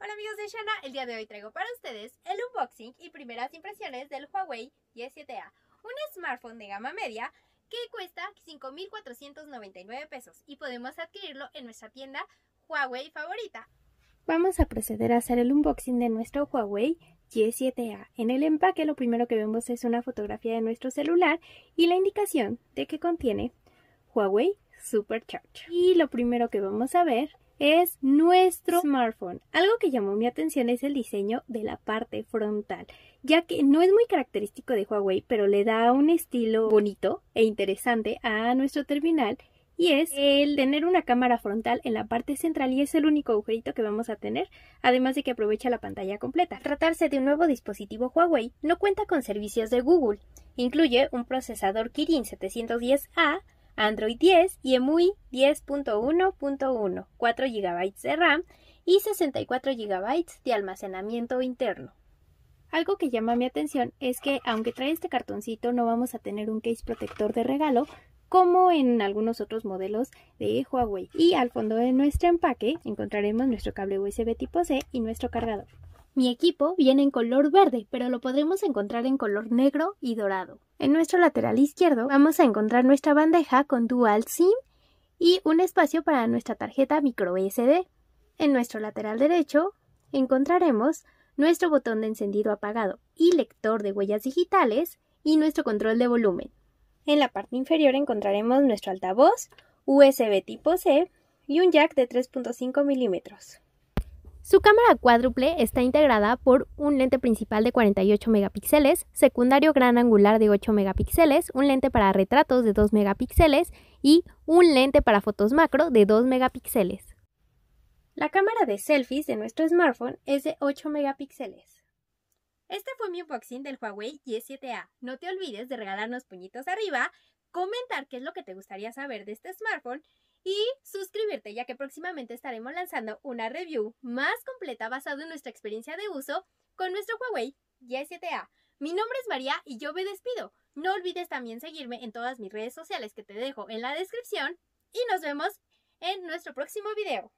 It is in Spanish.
Hola amigos de Shana, el día de hoy traigo para ustedes el unboxing y primeras impresiones del Huawei Y7A, un smartphone de gama media que cuesta 5.499 pesos y podemos adquirirlo en nuestra tienda Huawei favorita. Vamos a proceder a hacer el unboxing de nuestro Huawei Y7A. En el empaque lo primero que vemos es una fotografía de nuestro celular y la indicación de que contiene Huawei Supercharge. Y lo primero que vamos a ver es nuestro smartphone. Algo que llamó mi atención es el diseño de la parte frontal, ya que no es muy característico de Huawei, pero le da un estilo bonito e interesante a nuestro terminal y es el tener una cámara frontal en la parte central y es el único agujerito que vamos a tener, además de que aprovecha la pantalla completa. Tratarse de un nuevo dispositivo Huawei, no cuenta con servicios de Google, incluye un procesador Kirin 710A, Android 10 y EMUI 10.1.1, 4 GB de RAM y 64 GB de almacenamiento interno. Algo que llama mi atención es que aunque trae este cartoncito no vamos a tener un case protector de regalo como en algunos otros modelos de Huawei. Y al fondo de nuestro empaque encontraremos nuestro cable USB tipo C y nuestro cargador. Mi equipo viene en color verde, pero lo podremos encontrar en color negro y dorado. En nuestro lateral izquierdo vamos a encontrar nuestra bandeja con Dual SIM y un espacio para nuestra tarjeta micro SD. En nuestro lateral derecho encontraremos nuestro botón de encendido apagado y lector de huellas digitales y nuestro control de volumen. En la parte inferior encontraremos nuestro altavoz, USB tipo C y un jack de 3.5 milímetros. Su cámara cuádruple está integrada por un lente principal de 48 megapíxeles, secundario gran angular de 8 megapíxeles, un lente para retratos de 2 megapíxeles y un lente para fotos macro de 2 megapíxeles. La cámara de selfies de nuestro smartphone es de 8 megapíxeles. Este fue mi unboxing del Huawei Y7A. No te olvides de regalarnos puñitos arriba, comentar qué es lo que te gustaría saber de este smartphone y suscribirte ya que próximamente estaremos lanzando una review más completa basada en nuestra experiencia de uso con nuestro Huawei Y7A. Mi nombre es María y yo me despido. No olvides también seguirme en todas mis redes sociales que te dejo en la descripción y nos vemos en nuestro próximo video.